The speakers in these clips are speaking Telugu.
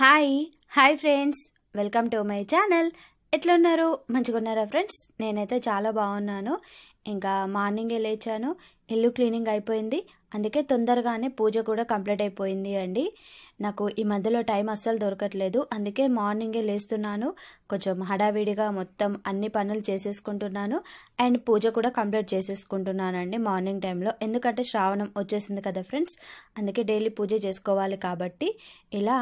hi hi friends welcome to my channel ఎట్లున్నారు మంచిగున్నారా ఫ్రెండ్స్ నేనైతే చాలా బాగున్నాను ఇంకా మార్నింగే లేచాను ఇల్లు క్లీనింగ్ అయిపోయింది అందుకే తొందరగానే పూజ కూడా కంప్లీట్ అయిపోయింది అండి నాకు ఈ మధ్యలో టైం అస్సలు దొరకట్లేదు అందుకే మార్నింగే లేస్తున్నాను కొంచెం హడావిడిగా మొత్తం అన్ని పనులు చేసేసుకుంటున్నాను అండ్ పూజ కూడా కంప్లీట్ చేసేసుకుంటున్నానండి మార్నింగ్ టైంలో ఎందుకంటే శ్రావణం వచ్చేసింది కదా ఫ్రెండ్స్ అందుకే డైలీ పూజ చేసుకోవాలి కాబట్టి ఇలా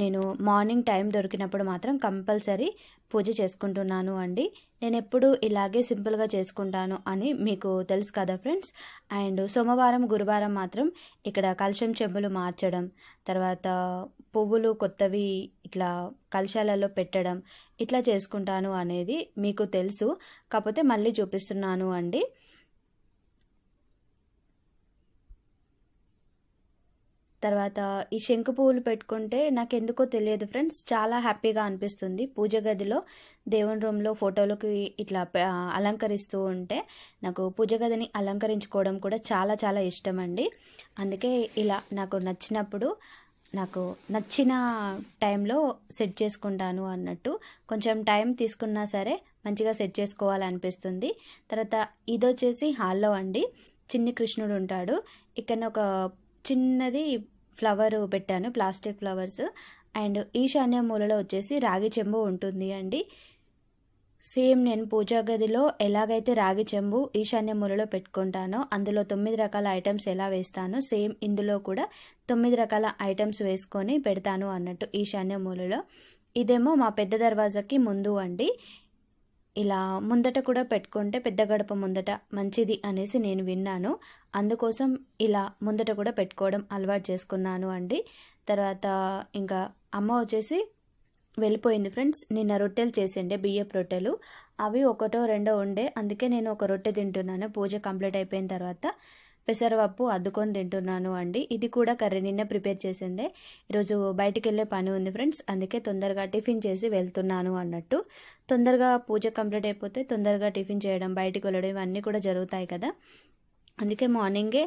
నేను మార్నింగ్ టైం దొరికినప్పుడు మాత్రం కంపల్సరీ పూజ చేసుకుంటున్నాను అండి నేను ఎప్పుడు ఇలాగే సింపుల్గా చేసుకుంటాను అని మీకు తెలుసు కదా ఫ్రెండ్స్ అండ్ సోమవారం గురువారం మాత్రం ఇక్కడ కలశం చెంబులు మార్చడం తర్వాత పువ్వులు కొత్తవి ఇట్లా కలశాలలో పెట్టడం ఇట్లా చేసుకుంటాను అనేది మీకు తెలుసు కాకపోతే మళ్ళీ చూపిస్తున్నాను అండి తర్వాత ఈ శంకు పువ్వులు పెట్టుకుంటే నాకు ఎందుకో తెలియదు ఫ్రెండ్స్ చాలా హ్యాపీగా అనిపిస్తుంది పూజ గదిలో దేవుని రూమ్లో ఫోటోలకి ఇట్లా అలంకరిస్తూ ఉంటే నాకు పూజ గదిని అలంకరించుకోవడం కూడా చాలా చాలా ఇష్టం అండి అందుకే ఇలా నాకు నచ్చినప్పుడు నాకు నచ్చిన టైంలో సెట్ చేసుకుంటాను అన్నట్టు కొంచెం టైం తీసుకున్నా సరే మంచిగా సెట్ చేసుకోవాలనిపిస్తుంది తర్వాత ఇది వచ్చేసి హాల్లో అండి చిన్ని కృష్ణుడు ఉంటాడు ఇక్కడ ఒక చిన్నది ఫ్లవర్ పెట్టాను ప్లాస్టిక్ ఫ్లవర్స్ అండ్ ఈశాన్య మూలలో వచ్చేసి రాగి చెంబు ఉంటుంది అండి సేమ్ నేను పూజా గదిలో ఎలాగైతే రాగి చెంబు ఈశాన్య మూలలో పెట్టుకుంటానో అందులో తొమ్మిది రకాల ఐటమ్స్ ఎలా వేస్తాను సేమ్ ఇందులో కూడా తొమ్మిది రకాల ఐటమ్స్ వేసుకొని పెడతాను అన్నట్టు ఈశాన్య మూలలో ఇదేమో మా పెద్ద దర్వాజాకి ముందు అండి ఇలా ముందట కూడా పెట్టుకుంటే పెద్ద గడప ముందట మంచిది అనేసి నేను విన్నాను అందుకోసం ఇలా ముందట కూడా పెట్టుకోవడం అలవాటు చేసుకున్నాను అండి తర్వాత ఇంకా అమ్మ వచ్చేసి వెళ్ళిపోయింది ఫ్రెండ్స్ నిన్న రొట్టెలు చేసిండే బియ్యపు రొట్టెలు అవి ఒకటో రెండో ఉండే అందుకే నేను ఒక రొట్టె తింటున్నాను పూజ కంప్లీట్ అయిపోయిన తర్వాత పెసరపప్పు అద్దుకొని తింటున్నాను అండి ఇది కూడా కర్రీ నిన్న ప్రిపేర్ చేసిందే ఈరోజు బయటికి వెళ్ళే పని ఉంది ఫ్రెండ్స్ అందుకే తొందరగా టిఫిన్ చేసి వెళ్తున్నాను అన్నట్టు తొందరగా పూజ కంప్లీట్ అయిపోతే తొందరగా టిఫిన్ చేయడం బయటికి వెళ్ళడం ఇవన్నీ కూడా జరుగుతాయి కదా అందుకే మార్నింగే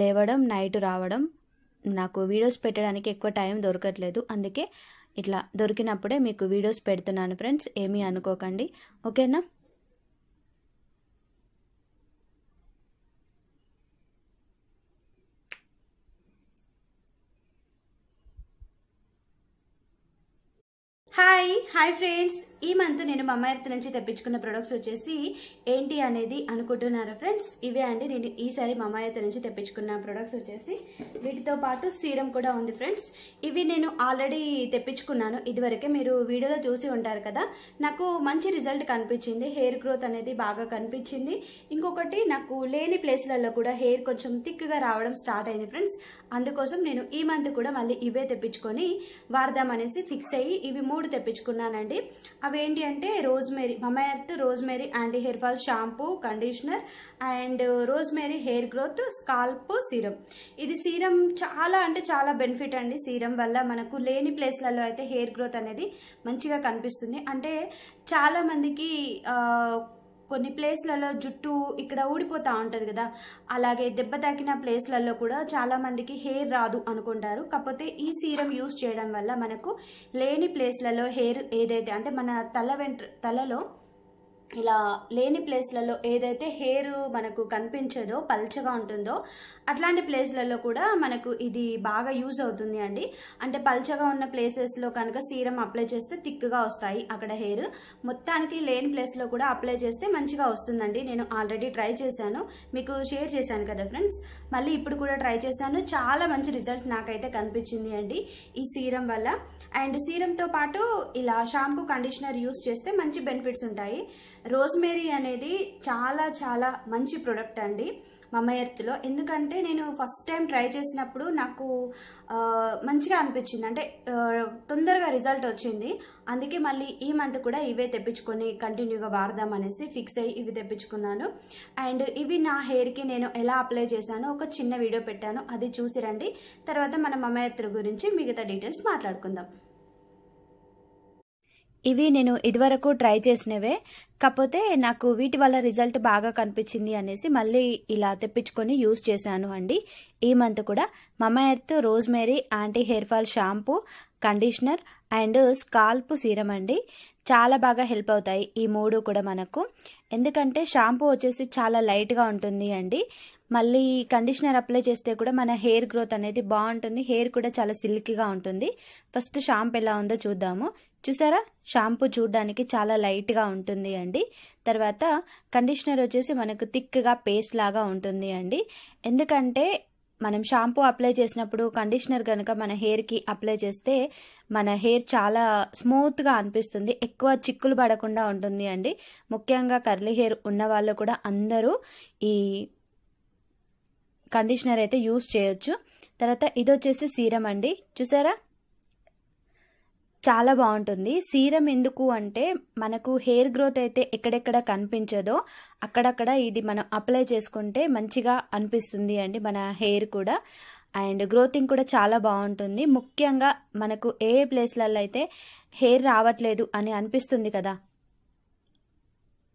లేవడం నైట్ రావడం నాకు వీడియోస్ పెట్టడానికి ఎక్కువ టైం దొరకట్లేదు అందుకే ఇట్లా దొరికినప్పుడే మీకు వీడియోస్ పెడుతున్నాను ఫ్రెండ్స్ ఏమీ అనుకోకండి ఓకేనా హాయ్ హాయ్ ఫ్రెండ్స్ ఈ మంత్ నేను మా అమ్మాయి నుంచి తెప్పించుకున్న ప్రొడక్ట్స్ వచ్చేసి ఏంటి అనేది అనుకుంటున్నారా ఫ్రెండ్స్ ఇవే అండి నేను ఈసారి మా అమ్మాయి నుంచి తెప్పించుకున్న ప్రొడక్ట్స్ వచ్చేసి వీటితో పాటు సీరం కూడా ఉంది ఫ్రెండ్స్ ఇవి నేను ఆల్రెడీ తెప్పించుకున్నాను ఇదివరకే మీరు వీడియోలో చూసి ఉంటారు కదా నాకు మంచి రిజల్ట్ కనిపించింది హెయిర్ గ్రోత్ అనేది బాగా కనిపించింది ఇంకొకటి నాకు లేని ప్లేస్లలో కూడా హెయిర్ కొంచెం థిక్గా రావడం స్టార్ట్ అయింది ఫ్రెండ్స్ అందుకోసం నేను ఈ మంత్ కూడా మళ్ళీ ఇవే తెప్పించుకొని వాడదాం అనేసి ఫిక్స్ అయ్యి ఇవి మూడు మూడు తెప్పించుకున్నానండి అవేంటి అంటే rosemary Mamaearth rosemary anti hair fall shampoo conditioner and rosemary hair growth scalp serum ఇది సీరం చాలా అంటే చాలా బెనిఫిట్ అండి సీరం వల్ల మనకు లేని ప్లేస్లలో అయితే హెయిర్ గ్రోత్ అనేది మంచిగా కనిపిస్తుంది అంటే చాలామందికి కొన్ని ప్లేస్లలో జుట్టు ఇక్కడ ఊడిపోతూ ఉంటుంది కదా అలాగే దెబ్బ తాకిన ప్లేస్లలో కూడా చాలామందికి హెయిర్ రాదు అనుకుంటారు కాకపోతే ఈ సీరం యూస్ చేయడం వల్ల మనకు లేని ప్లేస్లలో హెయిర్ ఏదైతే అంటే మన తల వెంట్ర తలలో ఇలా లేని ప్లేస్లలో ఏదైతే హెయిర్ మనకు కనిపించదో పల్చగా ఉంటుందో అట్లాంటి ప్లేస్లలో కూడా మనకు ఇది బాగా యూజ్ అవుతుంది అండి అంటే పల్చగా ఉన్న ప్లేసెస్లో కనుక సీరం అప్లై చేస్తే థిక్గా వస్తాయి అక్కడ హెయిర్ మొత్తానికి లేని ప్లేస్లో కూడా అప్లై చేస్తే మంచిగా వస్తుందండి నేను ఆల్రెడీ ట్రై చేశాను మీకు షేర్ చేశాను కదా ఫ్రెండ్స్ మళ్ళీ ఇప్పుడు కూడా ట్రై చేశాను చాలా మంచి రిజల్ట్ నాకైతే కనిపించింది అండి ఈ సీరం వల్ల అండ్ సీరంతో పాటు ఇలా షాంపూ కండిషనర్ యూస్ చేస్తే మంచి బెనిఫిట్స్ ఉంటాయి రోజ్మేరీ అనేది చాలా చాలా మంచి ప్రొడక్ట్ అండి మమ్మ ఎందుకంటే నేను ఫస్ట్ టైం ట్రై చేసినప్పుడు నాకు మంచిగా అనిపించింది అంటే తొందరగా రిజల్ట్ వచ్చింది అందుకే మళ్ళీ ఈ మంత్ కూడా ఇవే తెప్పించుకొని కంటిన్యూగా వాడదాం అనేసి ఫిక్స్ అయ్యి ఇవి తెప్పించుకున్నాను అండ్ ఇవి నా హెయిర్కి నేను ఎలా అప్లై చేశాను ఒక చిన్న వీడియో పెట్టాను అది చూసిరండి తర్వాత మన మమ్మ గురించి మిగతా డీటెయిల్స్ మాట్లాడుకుందాం ఇవి నేను ఇదివరకు ట్రై చేసినవే కాకపోతే నాకు వీటి వల్ల రిజల్ట్ బాగా కనిపించింది అనేసి మళ్ళీ ఇలా తెప్పించుకొని యూజ్ చేశాను అండి ఈ మంత్ కూడా Mamaearth rosemary anti hair fall shampoo conditioner and scalp serum అండి చాలా బాగా హెల్ప్ అవుతాయి ఈ మూడు కూడా మనకు ఎందుకంటే షాంపూ వచ్చేసి చాలా లైట్గా ఉంటుంది అండి మళ్ళీ కండిషనర్ అప్లై చేస్తే కూడా మన హెయిర్ గ్రోత్ అనేది బాగుంటుంది హెయిర్ కూడా చాలా సిల్కీగా ఉంటుంది ఫస్ట్ షాంపూ ఎలా ఉందో చూద్దాము చూసారా షాంపూ చూడడానికి చాలా లైట్గా ఉంటుంది అండి తర్వాత కండిషనర్ వచ్చేసి మనకు థిక్గా పేస్ట్ లాగా ఉంటుంది అండి ఎందుకంటే మనం షాంపూ అప్లై చేసినప్పుడు కండిషనర్ కనుక మన హెయిర్కి అప్లై చేస్తే మన హెయిర్ చాలా స్మూత్గా అనిపిస్తుంది ఎక్కువ చిక్కులు పడకుండా ఉంటుంది అండి ముఖ్యంగా కర్లీ హెయిర్ ఉన్న వాళ్ళు కూడా అందరూ ఈ కండిషనర్ అయితే యూస్ చేయొచ్చు తర్వాత ఇది వచ్చేసి సీరం అండి చూసారా చాలా బాగుంటుంది సీరం ఎందుకు అంటే మనకు హెయిర్ గ్రోత్ అయితే ఎక్కడెక్కడ కనిపించదో అక్కడక్కడ ఇది మనం అప్లై చేసుకుంటే మంచిగా అనిపిస్తుంది అండి మన హెయిర్ కూడా అండ్ గ్రోతింగ్ కూడా చాలా బాగుంటుంది ముఖ్యంగా మనకు ఏ ఏ ప్లేస్లలో అయితే హెయిర్ రావట్లేదు అని అనిపిస్తుంది కదా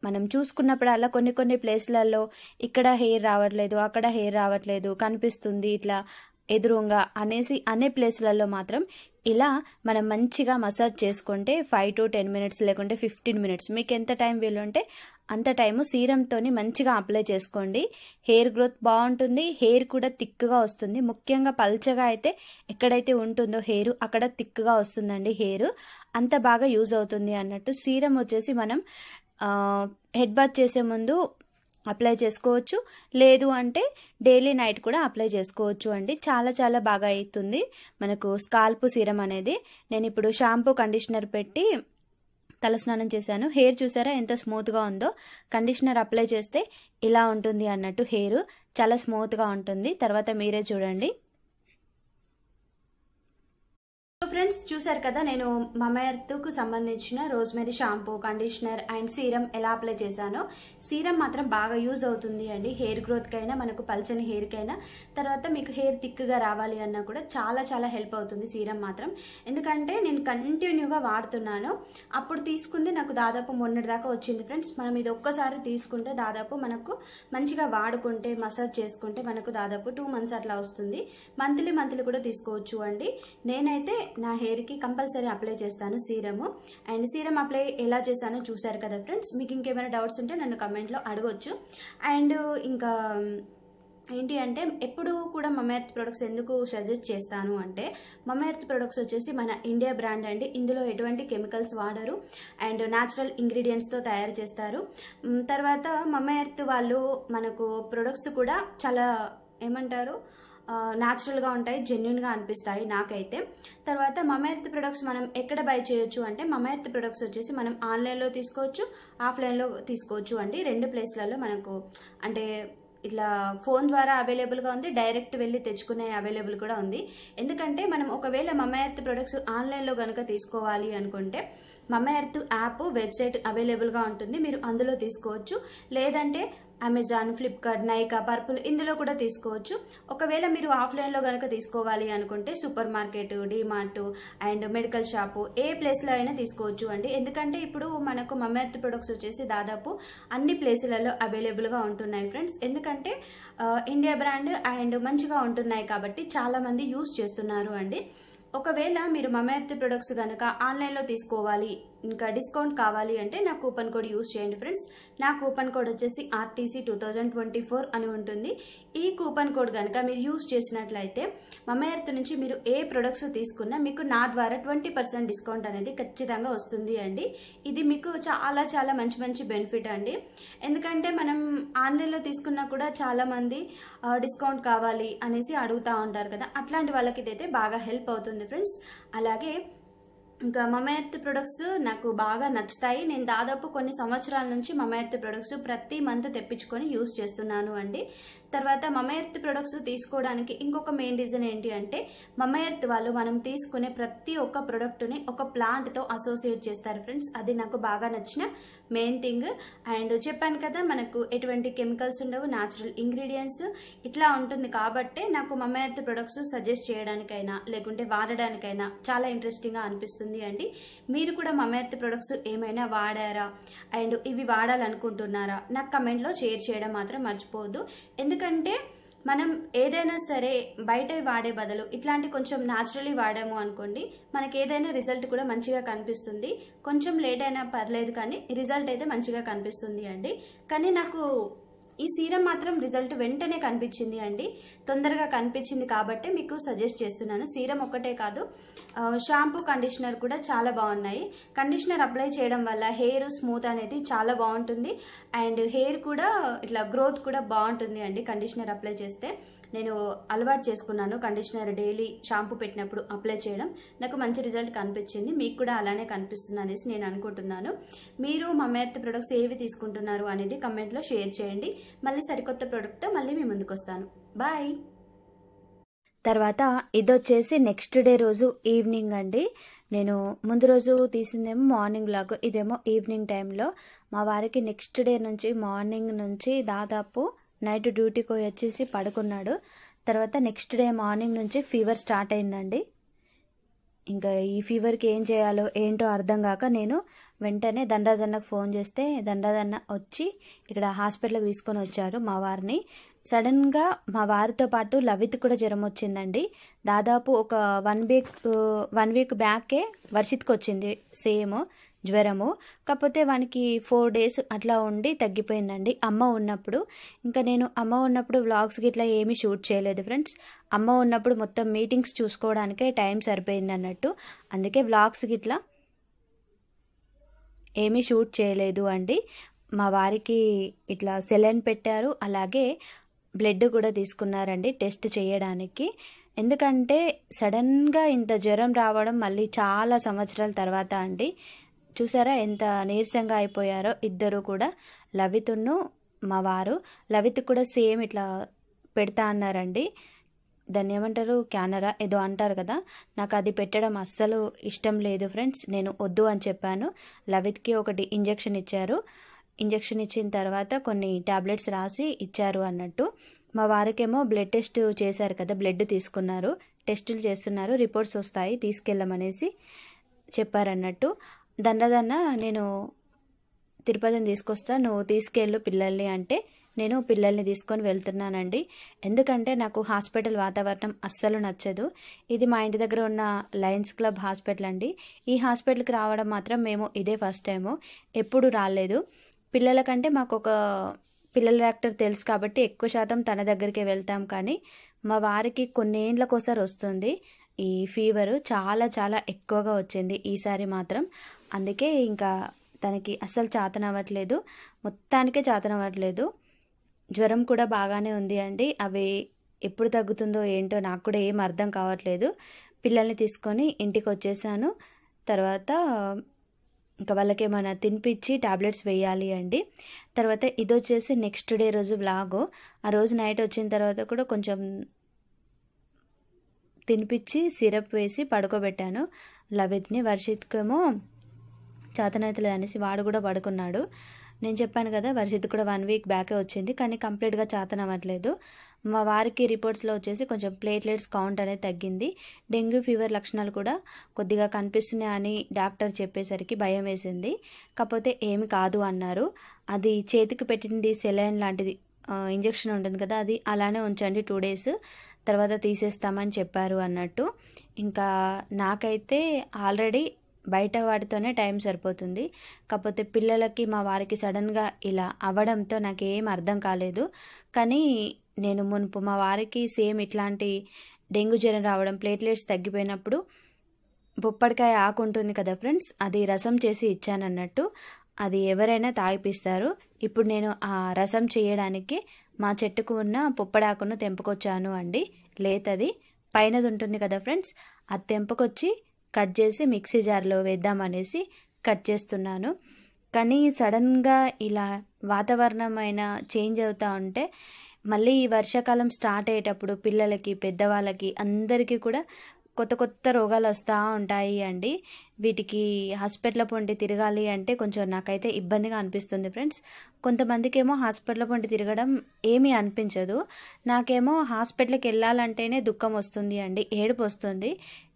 మనం చూసుకున్నప్పుడు అలా కొన్ని కొన్ని ప్లేస్లలో ఇక్కడ హెయిర్ రావట్లేదు అక్కడ హెయిర్ రావట్లేదు కనిపిస్తుంది ఇట్లా ఎదురుగా అనేసి అనే ప్లేస్లలో మాత్రం ఇలా మనం మంచిగా మసాజ్ చేసుకుంటే ఫైవ్ టు టెన్ మినిట్స్ లేకుంటే ఫిఫ్టీన్ మినిట్స్ మీకు ఎంత టైం వీలుంటే అంత టైము సీరంతోని మంచిగా అప్లై చేసుకోండి హెయిర్ గ్రోత్ బాగుంటుంది హెయిర్ కూడా థిక్గా వస్తుంది ముఖ్యంగా పల్చగా అయితే ఎక్కడైతే ఉంటుందో హెయిర్ అక్కడ థిక్గా వస్తుందండి హెయిర్ అంత బాగా యూజ్ అవుతుంది అన్నట్టు సీరం వచ్చేసి మనం హెడ్ బాత్ చేసే ముందు అప్లై చేసుకోవచ్చు లేదు అంటే డైలీ నైట్ కూడా అప్లై చేసుకోవచ్చు అండి చాలా చాలా బాగా అవుతుంది మనకు స్కాల్ప్ సీరం అనేది నేను ఇప్పుడు షాంపూ కండిషనర్ పెట్టి తలస్నానం చేశాను హెయిర్ చూసారా ఎంత స్మూత్గా ఉందో కండిషనర్ అప్లై చేస్తే ఇలా ఉంటుంది అన్నట్టు హెయిర్ చాలా స్మూత్గా ఉంటుంది తర్వాత మీరే చూడండి సో ఫ్రెండ్స్ చూసారు కదా నేను మమయర్తుకు సంబంధించిన rosemary shampoo conditioner and serum ఎలా అప్లై చేశానో సీరం మాత్రం బాగా యూజ్ అవుతుంది అండి హెయిర్ గ్రోత్కైనా మనకు పల్చని హెయిర్కైనా తర్వాత మీకు హెయిర్ థిక్గా రావాలి అన్నా కూడా చాలా చాలా హెల్ప్ అవుతుంది సీరం మాత్రం ఎందుకంటే నేను కంటిన్యూగా వాడుతున్నాను అప్పుడు తీసుకుంది నాకు దాదాపు మొన్నటి దాకా వచ్చింది ఫ్రెండ్స్ మనం ఇది ఒక్కసారి తీసుకుంటే దాదాపు మనకు మంచిగా వాడుకుంటే మసాజ్ చేసుకుంటే మనకు దాదాపు టూ మంత్స్ అట్లా వస్తుంది మంత్లీ మంత్లీ కూడా తీసుకోవచ్చు అండి నేనైతే నా హెయిర్కి కంపల్సరీ అప్లై చేస్తాను సీరమ్ అండ్ సీరమ్ అప్లై ఎలా చేశానో చూశారు కదా ఫ్రెండ్స్ మీకు ఇంకేమైనా డౌట్స్ ఉంటే నన్ను కమెంట్లో అడగొచ్చు అండ్ ఇంకా ఏంటి అంటే ఎప్పుడు కూడా మమేర్త్ ప్రొడక్ట్స్ ఎందుకు సజెస్ట్ చేస్తాను అంటే మమేర్త్ ప్రొడక్ట్స్ వచ్చేసి మన ఇండియా బ్రాండ్ అండి ఇందులో ఎటువంటి కెమికల్స్ వాడరు అండ్ న్యాచురల్ ఇంగ్రీడియంట్స్తో తయారు చేస్తారు తర్వాత మమేర్త్ వాళ్ళు మనకు ప్రొడక్ట్స్ కూడా చాలా ఏమంటారు న్యాచురల్గా ఉంటాయి జెన్యున్గా అనిపిస్తాయి నాకైతే తర్వాత మమేర్త్ ప్రొడక్ట్స్ మనం ఎక్కడ బై చేయొచ్చు అంటే మమేర్త్ ప్రొడక్ట్స్ వచ్చేసి మనం ఆన్లైన్లో తీసుకోవచ్చు ఆఫ్లైన్లో తీసుకోవచ్చు అండి రెండు ప్లేస్లలో మనకు అంటే ఇట్లా ఫోన్ ద్వారా అవైలబుల్గా ఉంది డైరెక్ట్ వెళ్ళి తెచ్చుకునే అవైలబుల్ కూడా ఉంది ఎందుకంటే మనం ఒకవేళ మమ్మ ప్రొడక్ట్స్ ఆన్లైన్లో కనుక తీసుకోవాలి అనుకుంటే మమ్మ యాప్ వెబ్సైట్ అవైలబుల్గా ఉంటుంది మీరు అందులో తీసుకోవచ్చు లేదంటే అమెజాన్ ఫ్లిప్కార్ట్ నైకా పర్పుల్ ఇందులో కూడా తీసుకోవచ్చు ఒకవేళ మీరు ఆఫ్లైన్లో కనుక తీసుకోవాలి అనుకుంటే super market DMart and medical shop ఏ ప్లేస్లో అయినా తీసుకోవచ్చు అండి ఎందుకంటే ఇప్పుడు మనకు మమ్మర్త్ ప్రొడక్ట్స్ వచ్చేసి దాదాపు అన్ని ప్లేసులలో అవైలబుల్గా ఉంటున్నాయి ఫ్రెండ్స్ ఎందుకంటే ఇండియా బ్రాండ్ అండ్ మంచిగా ఉంటున్నాయి కాబట్టి చాలామంది యూస్ చేస్తున్నారు అండి ఒకవేళ మీరు మమ్మర్త్ ప్రొడక్ట్స్ కనుక ఆన్లైన్లో తీసుకోవాలి ఇంకా డిస్కౌంట్ కావాలి అంటే నా కూపన్ కోడ్ యూస్ చేయండి ఫ్రెండ్స్ నా కూపన్ కోడ్ వచ్చేసి RTC two thousand twenty four అని ఉంటుంది ఈ కూపన్ కోడ్ కనుక మీరు యూస్ చేసినట్లయితే మమ్మ ఎర్త్ నుంచి మీరు ఏ ప్రొడక్ట్స్ తీసుకున్నా మీకు నా ద్వారా ట్వంటీ పర్సెంట్ డిస్కౌంట్ అనేది ఖచ్చితంగా వస్తుంది అండి ఇది మీకు చాలా చాలా మంచి మంచి బెనిఫిట్ అండి ఎందుకంటే మనం ఆన్లైన్లో తీసుకున్నా కూడా చాలామంది డిస్కౌంట్ కావాలి అనేసి అడుగుతూ ఉంటారు కదా అట్లాంటి వాళ్ళకి బాగా హెల్ప్ అవుతుంది ఫ్రెండ్స్ అలాగే ఇంకా మమయర్త్ ప్రొడక్ట్స్ నాకు బాగా నచ్చుతాయి నేను దాదాపు కొన్ని సంవత్సరాల నుంచి మమయర్త్ ప్రొడక్ట్స్ ప్రతి మంత్ తెప్పించుకొని యూస్ చేస్తున్నాను అండి తర్వాత మమయర్త్ ప్రొడక్ట్స్ తీసుకోవడానికి ఇంకొక మెయిన్ రీజన్ ఏంటి అంటే మమయర్త్ వాళ్ళు మనం తీసుకునే ప్రతి ఒక్క ప్రొడక్ట్ని ఒక ప్లాంట్తో అసోసియేట్ చేస్తారు ఫ్రెండ్స్ అది నాకు బాగా నచ్చిన మెయిన్ థింగ్ అండ్ చెప్పాను కదా మనకు ఎటువంటి కెమికల్స్ ఉండవు న్యాచురల్ ఇంగ్రీడియంట్స్ ఇట్లా ఉంటుంది కాబట్టి నాకు మమయర్త్ ప్రొడక్ట్స్ సజెస్ట్ చేయడానికైనా లేకుంటే వాడడానికైనా చాలా ఇంట్రెస్టింగ్గా అనిపిస్తుంది అండి మీరు కూడా మమయర్త్ ప్రొడక్ట్స్ ఏమైనా వాడారా అండ్ ఇవి వాడాలనుకుంటున్నారా నాకు కమెంట్లో షేర్ చేయడం మాత్రం మర్చిపోవద్దు ఎందుకు ఎందుకంటే మనం ఏదైనా సరే బయట వాడే బదులు ఇట్లాంటి కొంచెం న్యాచురలీ వాడాము అనుకోండి మనకి ఏదైనా రిజల్ట్ కూడా మంచిగా కనిపిస్తుంది కొంచెం లేట్ అయినా పర్లేదు కానీ రిజల్ట్ అయితే మంచిగా కనిపిస్తుంది అండి కానీ నాకు ఈ సీరం మాత్రం రిజల్ట్ వెంటనే కనిపించింది అండి తొందరగా కనిపించింది కాబట్టి మీకు సజెస్ట్ చేస్తున్నాను సీరం ఒక్కటే కాదు షాంపూ కండిషనర్ కూడా చాలా బాగున్నాయి కండిషనర్ అప్లై చేయడం వల్ల హెయిర్ స్మూత్ అనేది చాలా బాగుంటుంది అండ్ హెయిర్ కూడా ఇట్లా గ్రోత్ కూడా బాగుంటుంది అండి కండిషనర్ అప్లై చేస్తే నేను అలవాటు చేసుకున్నాను కండిషనర్ డైలీ షాంపూ పెట్టినప్పుడు అప్లై చేయడం నాకు మంచి రిజల్ట్ కనిపించింది మీకు కూడా అలానే కనిపిస్తుంది అనేసి నేను అనుకుంటున్నాను మీరు మా మేర్త్ ప్రొడక్ట్స్ ఏవి తీసుకుంటున్నారు అనేది కమెంట్లో షేర్ చేయండి మళ్ళీ సరికొత్త ప్రొడక్ట్తో మళ్ళీ మీ ముందుకు వస్తాను బాయ్ తర్వాత ఇదొచ్చేసి నెక్స్ట్ డే రోజు ఈవినింగ్ అండి నేను ముందు రోజు తీసిందేమో మార్నింగ్ లాగ్ ఇదేమో ఈవినింగ్ టైంలో మా వారికి నెక్స్ట్ డే నుంచి మార్నింగ్ నుంచి దాదాపు నైట్ డ్యూటీకి వచ్చేసి పడుకున్నాడు తర్వాత నెక్స్ట్ డే మార్నింగ్ నుంచి ఫీవర్ స్టార్ట్ అయిందండి ఇంకా ఈ ఫీవర్కి ఏం చేయాలో ఏంటో అర్థం కాక నేను వెంటనే దండాజన్నకు ఫోన్ చేస్తే దండాజన్న వచ్చి ఇక్కడ హాస్పిటల్కి తీసుకొని వచ్చారు మా వారిని సడన్గా మా వారితో పాటు లవిత్ కూడా జ్వరం వచ్చిందండి దాదాపు ఒక వన్ వీక్ వన్ వీక్ బ్యాకే వర్షిత్కి వచ్చింది సేమ్ జ్వరము కాకపోతే వానికి ఫోర్ డేస్ అట్లా ఉండి తగ్గిపోయిందండి అమ్మ ఉన్నప్పుడు ఇంకా నేను అమ్మ ఉన్నప్పుడు వ్లాగ్స్ గిట్లా ఏమీ షూట్ చేయలేదు ఫ్రెండ్స్ అమ్మ ఉన్నప్పుడు మొత్తం మీటింగ్స్ చూసుకోవడానికే టైం సరిపోయింది అన్నట్టు అందుకే వ్లాగ్స్ గిట్లా ఏమీ షూట్ చేయలేదు అండి మా వారికి ఇట్లా సెలైన్ పెట్టారు అలాగే బ్లడ్ కూడా తీసుకున్నారండి టెస్ట్ చేయడానికి ఎందుకంటే సడన్గా ఇంత జ్వరం రావడం మళ్ళీ చాలా సంవత్సరాల తర్వాత అండి చూసారా ఎంత నీరసంగా అయిపోయారో ఇద్దరు కూడా లవితును మా వారు లవిత్ కూడా సేమ్ ఇట్లా పెడతా అన్నారండి దాన్ని ఏమంటారు కెనరా ఏదో అంటారు కదా నాకు అది పెట్టడం అస్సలు ఇష్టం లేదు ఫ్రెండ్స్ నేను వద్దు అని చెప్పాను లవిత్కి ఒకటి ఇంజెక్షన్ ఇచ్చారు ఇంజక్షన్ ఇచ్చిన తర్వాత కొన్ని ట్యాబ్లెట్స్ రాసి ఇచ్చారు అన్నట్టు మా వారికేమో బ్లడ్ టెస్ట్ చేశారు కదా బ్లడ్ తీసుకున్నారు టెస్టులు చేస్తున్నారు రిపోర్ట్స్ వస్తాయి తీసుకెళ్ళమనేసి చెప్పారన్నట్టు దండదన్న నేను తిరుపతిని తీసుకొస్తా నువ్వు తీసుకెళ్ళు పిల్లల్ని అంటే నేను పిల్లల్ని తీసుకొని వెళ్తున్నానండి ఎందుకంటే నాకు హాస్పిటల్ వాతావరణం అస్సలు నచ్చదు ఇది మా ఇంటి దగ్గర ఉన్న లయన్స్ క్లబ్ హాస్పిటల్ అండి ఈ హాస్పిటల్కి రావడం మాత్రం మేము ఇదే ఫస్ట్ టైము ఎప్పుడు రాలేదు పిల్లల కంటే మాకు ఒక పిల్లల డాక్టర్ తెలుసు కాబట్టి ఎక్కువ శాతం తన దగ్గరికే వెళ్తాం కానీ మా వారికి కోసం వస్తుంది ఈ ఫీవరు చాలా చాలా ఎక్కువగా వచ్చింది ఈసారి మాత్రం అందుకే ఇంకా తనకి అస్సలు చాతనవ్వట్లేదు మొత్తానికే చాతనవ్వట్లేదు జ్వరం కూడా బాగానే ఉంది అండి అవి ఎప్పుడు తగ్గుతుందో ఏంటో నాకు కూడా ఏం అర్థం కావట్లేదు పిల్లల్ని తీసుకొని ఇంటికి వచ్చేసాను తర్వాత ఇంకా వాళ్ళకి ఏమైనా తినిపించి ట్యాబ్లెట్స్ వేయాలి అండి తర్వాత ఇది వచ్చేసి నెక్స్ట్ డే రోజు బ్లాగు ఆ రోజు నైట్ వచ్చిన తర్వాత కూడా కొంచెం తినిపించి సిరప్ వేసి పడుకోబెట్టాను లవిత్ని వర్షిత్కేమో చేతనైతలేదు అనేసి వాడు కూడా పడుకున్నాడు నేను చెప్పాను కదా వర్షిత్ కూడా వన్ వీక్ బ్యాకే వచ్చింది కానీ కంప్లీట్గా చేతన అవ్వట్లేదు మా వారికి రిపోర్ట్స్లో వచ్చేసి కొంచెం ప్లేట్లెట్స్ కౌంట్ అనేది తగ్గింది డెంగ్యూ ఫీవర్ లక్షణాలు కూడా కొద్దిగా కనిపిస్తున్నాయని డాక్టర్ చెప్పేసరికి భయం వేసింది కాకపోతే ఏమి కాదు అన్నారు అది చేతికి పెట్టింది సెలైన్ లాంటిది ఇంజెక్షన్ ఉంటుంది కదా అది అలానే ఉంచండి టూ డేస్ తర్వాత తీసేస్తామని చెప్పారు అన్నట్టు ఇంకా నాకైతే ఆల్రెడీ బయట వాటితోనే టైం సరిపోతుంది కాకపోతే పిల్లలకి మా వారికి సడన్గా ఇలా అవ్వడంతో ఏం అర్థం కాలేదు కానీ నేను మునుపు మా వారికి సేమ్ ఇట్లాంటి డెంగ్యూ జ్వరం రావడం ప్లేట్లెట్స్ తగ్గిపోయినప్పుడు బొప్పడికాయ ఆకుంటుంది కదా ఫ్రెండ్స్ అది రసం చేసి ఇచ్చానన్నట్టు అది ఎవరైనా తాగిపిస్తారు ఇప్పుడు నేను ఆ రసం చేయడానికి మా చెట్టుకు ఉన్న పుప్పడాకును తెంపుకొచ్చాను అండి లేతది పైనది ఉంటుంది కదా ఫ్రెండ్స్ అది తెంపుకొచ్చి కట్ చేసి మిక్సీ జార్లో వేద్దామనేసి కట్ చేస్తున్నాను కానీ సడన్గా ఇలా వాతావరణమైన చేంజ్ అవుతూ ఉంటే మళ్ళీ ఈ వర్షాకాలం స్టార్ట్ అయ్యేటప్పుడు పిల్లలకి పెద్దవాళ్ళకి అందరికీ కూడా కొత్త కొత్త రోగాలు వస్తూ ఉంటాయి అండి వీటికి హాస్పిటల్ పొంటి తిరగాలి అంటే కొంచెం నాకైతే ఇబ్బందిగా అనిపిస్తుంది ఫ్రెండ్స్ కొంతమందికి ఏమో హాస్పిటల్ పొంటి తిరగడం ఏమీ అనిపించదు నాకేమో హాస్పిటల్కి వెళ్ళాలంటేనే దుఃఖం వస్తుంది అండి ఏడుపు వస్తుంది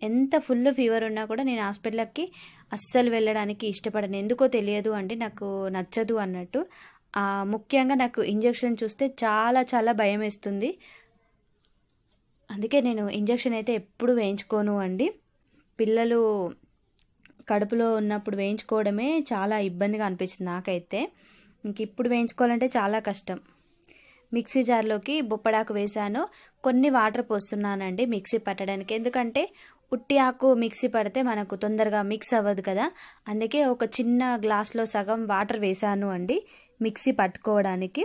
ఎంత ఫుల్ ఫీవర్ ఉన్నా కూడా నేను హాస్పిటల్కి అస్సలు వెళ్ళడానికి ఇష్టపడను ఎందుకో తెలియదు అండి నాకు నచ్చదు అన్నట్టు ముఖ్యంగా నాకు ఇంజెక్షన్ చూస్తే చాలా చాలా భయం వేస్తుంది అందుకే నేను ఇంజక్షన్ అయితే ఎప్పుడు వేయించుకోను అండి పిల్లలు కడుపులో ఉన్నప్పుడు వేయించుకోవడమే చాలా ఇబ్బందిగా అనిపించింది నాకైతే ఇంక ఇప్పుడు వేయించుకోవాలంటే చాలా కష్టం మిక్సీ జార్లోకి బొప్పడాకు వేశాను కొన్ని వాటర్ పోస్తున్నానండి మిక్సీ పట్టడానికి ఎందుకంటే ఉట్టి ఆకు మిక్సీ పడితే మనకు తొందరగా మిక్స్ అవ్వదు కదా అందుకే ఒక చిన్న గ్లాస్లో సగం వాటర్ వేశాను అండి మిక్సీ పట్టుకోవడానికి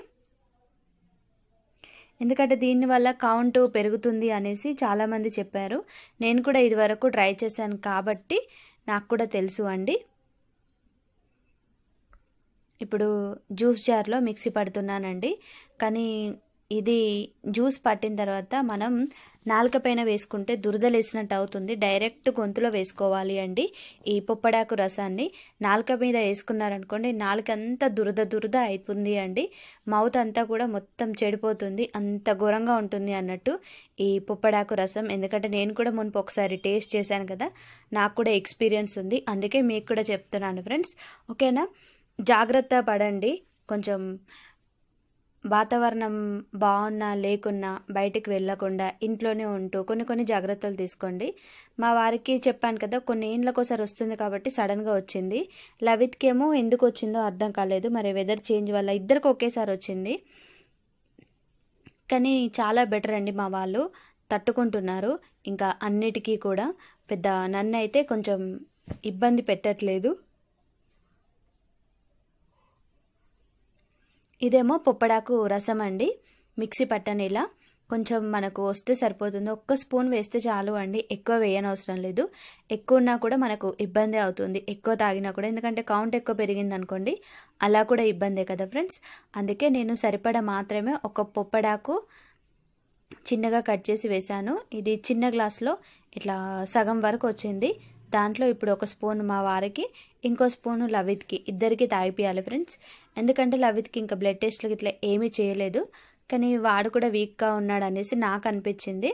ఎందుకంటే దీనివల్ల కౌంటు పెరుగుతుంది అనేసి చాలామంది చెప్పారు నేను కూడా ఇదివరకు ట్రై చేశాను కాబట్టి నాకు కూడా తెలుసు అండి ఇప్పుడు జ్యూస్ జార్లో మిక్సీ పడుతున్నానండి కానీ ఇది జ్యూస్ పట్టిన తర్వాత మనం నాలుక పైన వేసుకుంటే దురదలేసినట్టు అవుతుంది డైరెక్ట్ గొంతులో వేసుకోవాలి అండి ఈ పొప్పడాకు రసాన్ని నాలుక మీద వేసుకున్నారనుకోండి నాలుకంతా దురద దురద అవుతుంది అండి మౌత్ అంతా కూడా మొత్తం చెడిపోతుంది అంత ఘోరంగా ఉంటుంది అన్నట్టు ఈ పొప్పడాకు రసం ఎందుకంటే నేను కూడా మునుపు ఒకసారి టేస్ట్ చేశాను కదా నాకు కూడా ఎక్స్పీరియన్స్ ఉంది అందుకే మీకు కూడా చెప్తున్నాను ఫ్రెండ్స్ ఓకేనా జాగ్రత్త పడండి కొంచెం వాతావరణం బాగున్నా లేకున్నా బయటికి వెళ్ళకుండా ఇంట్లోనే ఉంటూ కొన్ని కొన్ని జాగ్రత్తలు తీసుకోండి మా వారికి చెప్పాను కదా కొన్ని ఏండ్లకోసారి వస్తుంది కాబట్టి సడన్గా వచ్చింది ఏమో ఎందుకు వచ్చిందో అర్థం కాలేదు మరి వెదర్ చేంజ్ వల్ల ఇద్దరికి ఒకేసారి వచ్చింది కానీ చాలా బెటర్ అండి మా వాళ్ళు తట్టుకుంటున్నారు ఇంకా అన్నిటికీ కూడా పెద్ద నన్ను అయితే కొంచెం ఇబ్బంది పెట్టట్లేదు ఇదేమో పొప్పడాకు రసం అండి మిక్సీ పట్టనిలా కొంచెం మనకు వస్తే సరిపోతుంది ఒక్క స్పూన్ వేస్తే చాలు అండి ఎక్కువ వేయనవసరం లేదు ఎక్కువ ఉన్నా కూడా మనకు ఇబ్బంది అవుతుంది ఎక్కువ తాగినా కూడా ఎందుకంటే కౌంట్ ఎక్కువ పెరిగింది అనుకోండి అలా కూడా ఇబ్బందే కదా ఫ్రెండ్స్ అందుకే నేను సరిపడ మాత్రమే ఒక పొప్పడాకు చిన్నగా కట్ చేసి వేశాను ఇది చిన్న గ్లాస్లో ఇట్లా సగం వరకు వచ్చింది దాంట్లో ఇప్పుడు ఒక స్పూన్ మా వారికి ఇంకో స్పూను లవిత్కి ఇద్దరికి తాగిపియాలి ఫ్రెండ్స్ ఎందుకంటే లవిత్కి ఇంకా బ్లడ్ టెస్ట్లు ఇట్లా ఏమీ చేయలేదు కానీ వాడు కూడా వీక్గా ఉన్నాడు అనేసి నాకు అనిపించింది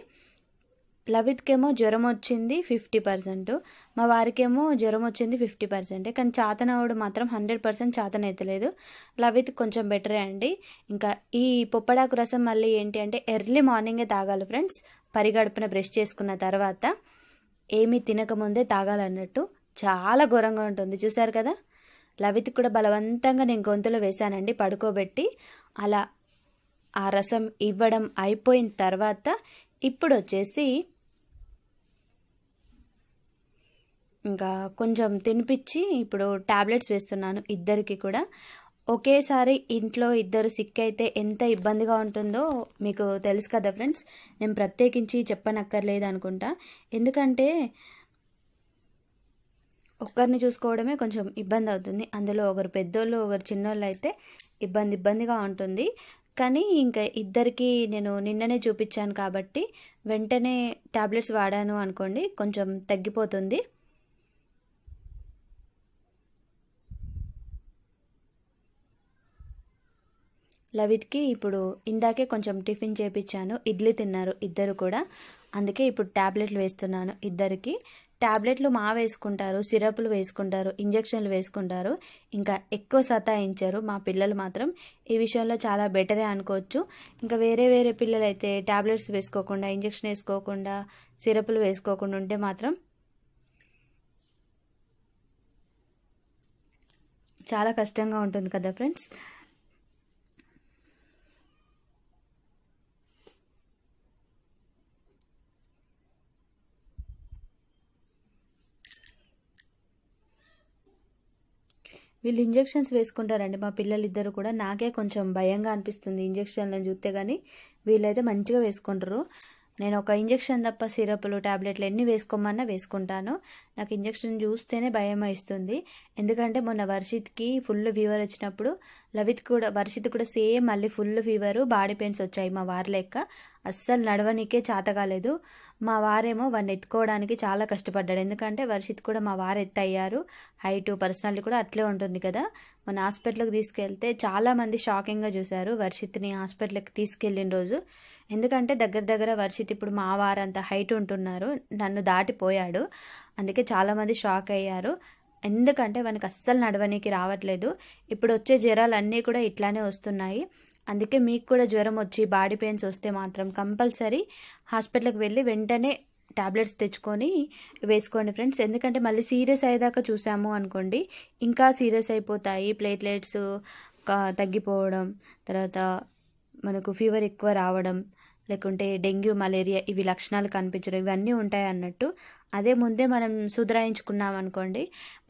లవిత్కేమో జ్వరం వచ్చింది ఫిఫ్టీ పర్సెంట్ మా వారికేమో జ్వరం వచ్చింది ఫిఫ్టీ పర్సెంట్ కానీ చాతనవుడు మాత్రం హండ్రెడ్ పర్సెంట్ చాతన అవుతలేదు లవిత్ కొంచెం బెటరే అండి ఇంకా ఈ పొప్పడాకు రసం మళ్ళీ ఏంటి అంటే ఎర్లీ మార్నింగే తాగాలి ఫ్రెండ్స్ పరిగడుపున బ్రష్ చేసుకున్న తర్వాత ఏమీ తినకముందే తాగాలన్నట్టు చాలా ఘోరంగా ఉంటుంది చూసారు కదా లవిత్ కూడా బలవంతంగా నేను గొంతులో వేశానండి పడుకోబెట్టి అలా ఆ రసం ఇవ్వడం అయిపోయిన తర్వాత ఇప్పుడు వచ్చేసి ఇంకా కొంచెం తినిపించి ఇప్పుడు ట్యాబ్లెట్స్ వేస్తున్నాను ఇద్దరికి కూడా ఒకేసారి ఇంట్లో ఇద్దరు సిక్ అయితే ఎంత ఇబ్బందిగా ఉంటుందో మీకు తెలుసు కదా ఫ్రెండ్స్ నేను ప్రత్యేకించి చెప్పనక్కర్లేదు అనుకుంటా ఎందుకంటే ఒకరిని చూసుకోవడమే కొంచెం ఇబ్బంది అవుతుంది అందులో ఒకరు పెద్దోళ్ళు ఒకరు చిన్నోళ్ళు అయితే ఇబ్బంది ఇబ్బందిగా ఉంటుంది కానీ ఇంకా ఇద్దరికి నేను నిన్ననే చూపించాను కాబట్టి వెంటనే ట్యాబ్లెట్స్ వాడాను అనుకోండి కొంచెం తగ్గిపోతుంది లవిత్కి ఇప్పుడు ఇందాకే కొంచెం టిఫిన్ చేపించాను ఇడ్లీ తిన్నారు ఇద్దరు కూడా అందుకే ఇప్పుడు ట్యాబ్లెట్లు వేస్తున్నాను ఇద్దరికి ట్యాబ్లెట్లు మా వేసుకుంటారు సిరప్లు వేసుకుంటారు ఇంజక్షన్లు వేసుకుంటారు ఇంకా ఎక్కువ సతాయించారు మా పిల్లలు మాత్రం ఈ విషయంలో చాలా బెటరే అనుకోవచ్చు ఇంకా వేరే వేరే పిల్లలు అయితే ట్యాబ్లెట్స్ వేసుకోకుండా ఇంజక్షన్ వేసుకోకుండా సిరప్లు వేసుకోకుండా ఉంటే మాత్రం చాలా కష్టంగా ఉంటుంది కదా ఫ్రెండ్స్ వీళ్ళు ఇంజెక్షన్స్ వేసుకుంటారండి మా పిల్లలిద్దరు కూడా నాకే కొంచెం భయంగా అనిపిస్తుంది ఇంజెక్షన్లను చూస్తే కానీ వీళ్ళైతే మంచిగా వేసుకుంటారు నేను ఒక ఇంజెక్షన్ తప్ప సిరప్లు ట్యాబ్లెట్లు ఎన్ని వేసుకోమన్నా వేసుకుంటాను నాకు ఇంజెక్షన్ చూస్తేనే భయం ఇస్తుంది ఎందుకంటే మొన్న వర్షిత్కి ఫుల్ ఫీవర్ వచ్చినప్పుడు లవిత్ కూడా వర్షిత్ కూడా సేమ్ మళ్ళీ ఫుల్ ఫీవరు బాడీ పెయిన్స్ వచ్చాయి మా వారి లెక్క అస్సలు నడవనికే చేత కాలేదు మా వారేమో వాడిని ఎత్తుకోవడానికి చాలా కష్టపడ్డాడు ఎందుకంటే వర్షిత్ కూడా మా వారు ఎత్తయ్యారు హైట్ పర్సనాలిటీ కూడా అట్లే ఉంటుంది కదా మన హాస్పిటల్కి తీసుకెళ్తే చాలామంది షాకింగ్గా చూశారు వర్షిత్ని హాస్పిటల్కి తీసుకెళ్ళిన రోజు ఎందుకంటే దగ్గర దగ్గర వర్షిత్ ఇప్పుడు మా వారంత హైట్ ఉంటున్నారు నన్ను దాటిపోయాడు అందుకే చాలామంది షాక్ అయ్యారు ఎందుకంటే వానికి అస్సలు నడవనీకి రావట్లేదు ఇప్పుడు వచ్చే జ్వరాలు అన్నీ కూడా ఇట్లానే వస్తున్నాయి అందుకే మీకు కూడా జ్వరం వచ్చి బాడీ పెయిన్స్ వస్తే మాత్రం కంపల్సరీ హాస్పిటల్కి వెళ్ళి వెంటనే ట్యాబ్లెట్స్ తెచ్చుకొని వేసుకోండి ఫ్రెండ్స్ ఎందుకంటే మళ్ళీ సీరియస్ అయ్యేదాకా చూసాము అనుకోండి ఇంకా సీరియస్ అయిపోతాయి ప్లేట్లెట్స్ తగ్గిపోవడం తర్వాత మనకు ఫీవర్ ఎక్కువ రావడం లేకుంటే డెంగ్యూ మలేరియా ఇవి లక్షణాలు కనిపించడం ఇవన్నీ ఉంటాయి అన్నట్టు అదే ముందే మనం సుధరాయించుకున్నాం అనుకోండి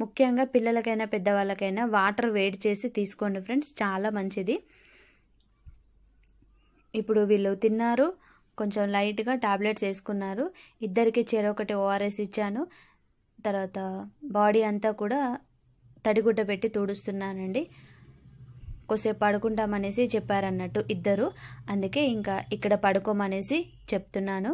ముఖ్యంగా పిల్లలకైనా పెద్దవాళ్ళకైనా వాటర్ వేడి చేసి తీసుకోండి ఫ్రెండ్స్ చాలా మంచిది ఇప్పుడు వీళ్ళు తిన్నారు కొంచెం లైట్గా టాబ్లెట్స్ వేసుకున్నారు ఇద్దరికి చెరొకటి ఓఆర్ఎస్ ఇచ్చాను తర్వాత బాడీ అంతా కూడా తడిగుడ్డ పెట్టి తుడుస్తున్నానండి కొద్దిసేపు పడుకుంటామనేసి చెప్పారన్నట్టు ఇద్దరు అందుకే ఇంకా ఇక్కడ పడుకోమనేసి చెప్తున్నాను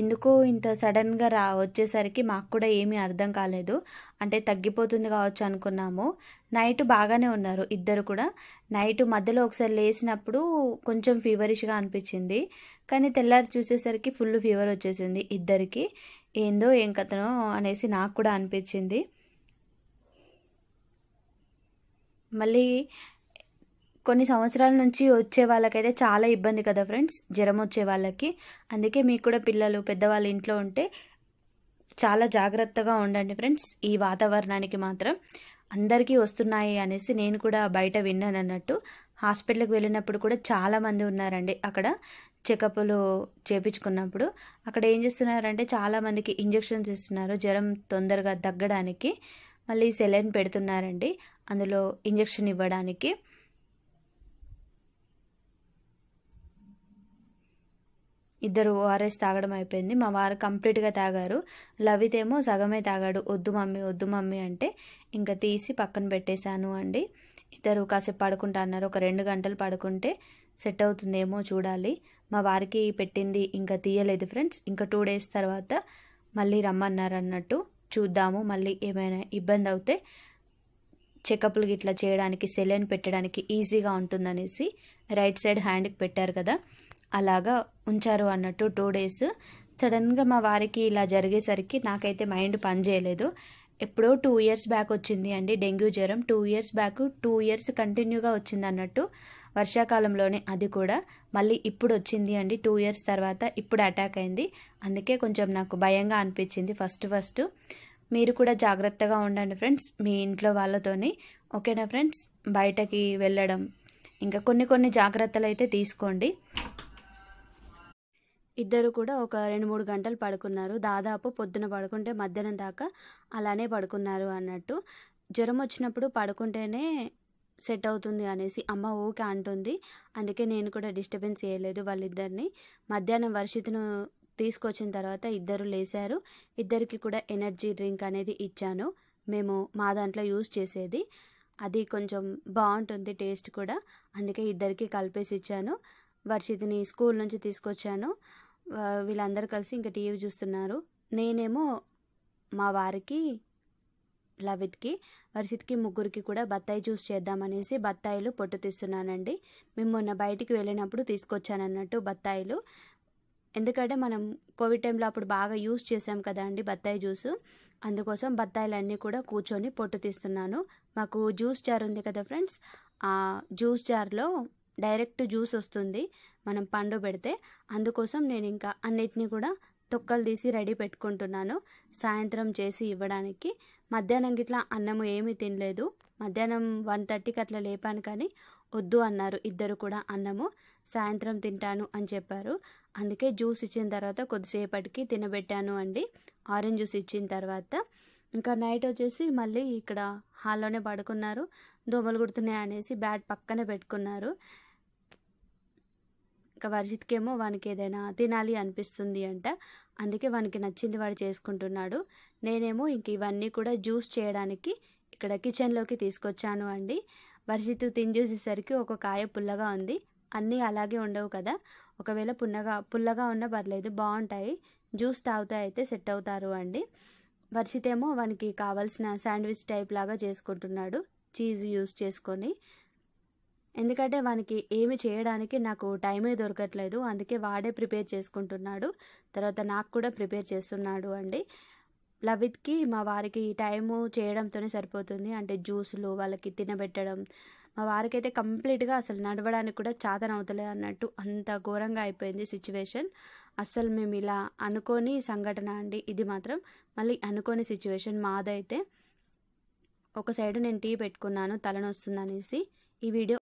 ఎందుకో ఇంత సడన్గా రా వచ్చేసరికి మాకు కూడా ఏమీ అర్థం కాలేదు అంటే తగ్గిపోతుంది కావచ్చు అనుకున్నాము నైట్ బాగానే ఉన్నారు ఇద్దరు కూడా నైట్ మధ్యలో ఒకసారి లేచినప్పుడు కొంచెం ఫీవరిష్గా అనిపించింది కానీ తెల్లారి చూసేసరికి ఫుల్ ఫీవర్ వచ్చేసింది ఇద్దరికి ఏందో ఏం కథనో అనేసి నాకు కూడా అనిపించింది మళ్ళీ కొన్ని సంవత్సరాల నుంచి వచ్చే వాళ్ళకైతే చాలా ఇబ్బంది కదా ఫ్రెండ్స్ జ్వరం వచ్చే వాళ్ళకి అందుకే మీకు కూడా పిల్లలు పెద్దవాళ్ళు ఇంట్లో ఉంటే చాలా జాగ్రత్తగా ఉండండి ఫ్రెండ్స్ ఈ వాతావరణానికి మాత్రం అందరికీ వస్తున్నాయి అనేసి నేను కూడా బయట విన్నాను అన్నట్టు హాస్పిటల్కి వెళ్ళినప్పుడు కూడా చాలామంది ఉన్నారండి అక్కడ చెకప్లు చేపించుకున్నప్పుడు అక్కడ ఏం చేస్తున్నారంటే చాలామందికి ఇంజెక్షన్స్ ఇస్తున్నారు జ్వరం తొందరగా తగ్గడానికి మళ్ళీ సెలైన్ పెడుతున్నారండి అందులో ఇంజెక్షన్ ఇవ్వడానికి ఇద్దరు ఓఆర్ఎస్ తాగడం అయిపోయింది మా వారు కంప్లీట్గా తాగారు ఏమో సగమే తాగాడు వద్దు మమ్మీ వద్దు మమ్మీ అంటే ఇంకా తీసి పక్కన పెట్టేశాను అండి ఇద్దరు కాసేపు పడుకుంటా అన్నారు ఒక రెండు గంటలు పడుకుంటే సెట్ అవుతుందేమో చూడాలి మా వారికి పెట్టింది ఇంకా తీయలేదు ఫ్రెండ్స్ ఇంకా టూ డేస్ తర్వాత మళ్ళీ రమ్మన్నారు అన్నట్టు చూద్దాము మళ్ళీ ఏమైనా ఇబ్బంది అవుతే చెకప్లు గిట్లా చేయడానికి సెలైన్ పెట్టడానికి ఈజీగా ఉంటుందనేసి రైట్ సైడ్ హ్యాండ్కి పెట్టారు కదా అలాగా ఉంచారు అన్నట్టు టూ డేస్ సడన్గా మా వారికి ఇలా జరిగేసరికి నాకైతే మైండ్ పనిచేయలేదు ఎప్పుడో టూ ఇయర్స్ బ్యాక్ వచ్చింది అండి డెంగ్యూ జ్వరం two years back two years కంటిన్యూగా వచ్చింది అన్నట్టు వర్షాకాలంలోనే అది కూడా మళ్ళీ ఇప్పుడు వచ్చింది అండి టూ ఇయర్స్ తర్వాత ఇప్పుడు అటాక్ అయింది అందుకే కొంచెం నాకు భయంగా అనిపించింది ఫస్ట్ ఫస్ట్ మీరు కూడా జాగ్రత్తగా ఉండండి ఫ్రెండ్స్ మీ ఇంట్లో వాళ్ళతోని ఓకేనా ఫ్రెండ్స్ బయటకి వెళ్ళడం ఇంకా కొన్ని కొన్ని జాగ్రత్తలు అయితే తీసుకోండి ఇద్దరు కూడా ఒక రెండు మూడు గంటలు పడుకున్నారు దాదాపు పొద్దున పడుకుంటే మధ్యాహ్నం దాకా అలానే పడుకున్నారు అన్నట్టు జ్వరం వచ్చినప్పుడు పడుకుంటేనే సెట్ అవుతుంది అనేసి అమ్మ ఊకే అంటుంది అందుకే నేను కూడా డిస్టర్బెన్స్ చేయలేదు వాళ్ళిద్దరిని మధ్యాహ్నం వర్షితను తీసుకొచ్చిన తర్వాత ఇద్దరు లేశారు ఇద్దరికి కూడా ఎనర్జీ డ్రింక్ అనేది ఇచ్చాను మేము మా దాంట్లో యూజ్ చేసేది అది కొంచెం బాగుంటుంది టేస్ట్ కూడా అందుకే ఇద్దరికి కలిపేసి ఇచ్చాను వర్షితిని స్కూల్ నుంచి తీసుకొచ్చాను వీళ్ళందరూ కలిసి ఇంకా టీవీ చూస్తున్నారు నేనేమో మా వారికి లవిత్కి వర్షిత్కి ముగ్గురికి కూడా బత్తాయి జ్యూస్ చేద్దామనేసి బత్తాయిలు పొట్టు తీస్తున్నానండి మేము మొన్న బయటికి వెళ్ళినప్పుడు తీసుకొచ్చానన్నట్టు బత్తాయిలు ఎందుకంటే మనం కోవిడ్ టైంలో అప్పుడు బాగా యూస్ చేసాం కదా అండి బత్తాయి జ్యూస్ అందుకోసం బత్తాయిలన్నీ కూడా కూర్చొని పొట్టు తీస్తున్నాను మాకు జ్యూస్ జార్ ఉంది కదా ఫ్రెండ్స్ ఆ జ్యూస్ జార్లో డైరెక్ట్ జ్యూస్ వస్తుంది మనం పండు పెడితే అందుకోసం నేను ఇంకా అన్నిటినీ కూడా తొక్కలు తీసి రెడీ పెట్టుకుంటున్నాను సాయంత్రం చేసి ఇవ్వడానికి మధ్యాహ్నం గిట్లా అన్నం ఏమీ తినలేదు మధ్యాహ్నం వన్ థర్టీకి అట్లా లేపాను కానీ వద్దు అన్నారు ఇద్దరు కూడా అన్నము సాయంత్రం తింటాను అని చెప్పారు అందుకే జ్యూస్ ఇచ్చిన తర్వాత కొద్దిసేపటికి తినబెట్టాను అండి ఆరెంజ్ జ్యూస్ ఇచ్చిన తర్వాత ఇంకా నైట్ వచ్చేసి మళ్ళీ ఇక్కడ హాల్లోనే పడుకున్నారు దోమలు కుడుతున్నాయి అనేసి బ్యాట్ పక్కన పెట్టుకున్నారు ఇక వర్జిత్కేమో వానికి ఏదైనా తినాలి అనిపిస్తుంది అంట అందుకే వానికి నచ్చింది వాడు చేసుకుంటున్నాడు నేనేమో ఇంక ఇవన్నీ కూడా జ్యూస్ చేయడానికి ఇక్కడ కిచెన్లోకి తీసుకొచ్చాను అండి తిని చూసేసరికి ఒక కాయ పుల్లగా ఉంది అన్నీ అలాగే ఉండవు కదా ఒకవేళ పుల్లగా పుల్లగా ఉన్నా పర్లేదు బాగుంటాయి జ్యూస్ తాగుతా అయితే సెట్ అవుతారు అండి వర్షితేమో వానికి కావాల్సిన శాండ్విచ్ టైప్ లాగా చేసుకుంటున్నాడు చీజ్ యూస్ చేసుకొని ఎందుకంటే వానికి ఏమి చేయడానికి నాకు టైమే దొరకట్లేదు అందుకే వాడే ప్రిపేర్ చేసుకుంటున్నాడు తర్వాత నాకు కూడా ప్రిపేర్ చేస్తున్నాడు అండి లవిత్కి మా వారికి టైము చేయడంతోనే సరిపోతుంది అంటే జ్యూసులు వాళ్ళకి తినబెట్టడం మా వారికైతే కంప్లీట్గా అసలు నడవడానికి కూడా చాతనవుతలే అన్నట్టు అంత ఘోరంగా అయిపోయింది సిచ్యువేషన్ అస్సలు మేము ఇలా అనుకోని సంఘటన అండి ఇది మాత్రం మళ్ళీ అనుకోని సిచ్యువేషన్ మాదైతే ఒక సైడ్ నేను టీ పెట్టుకున్నాను తలనొస్తుందనేసి ఈ వీడియో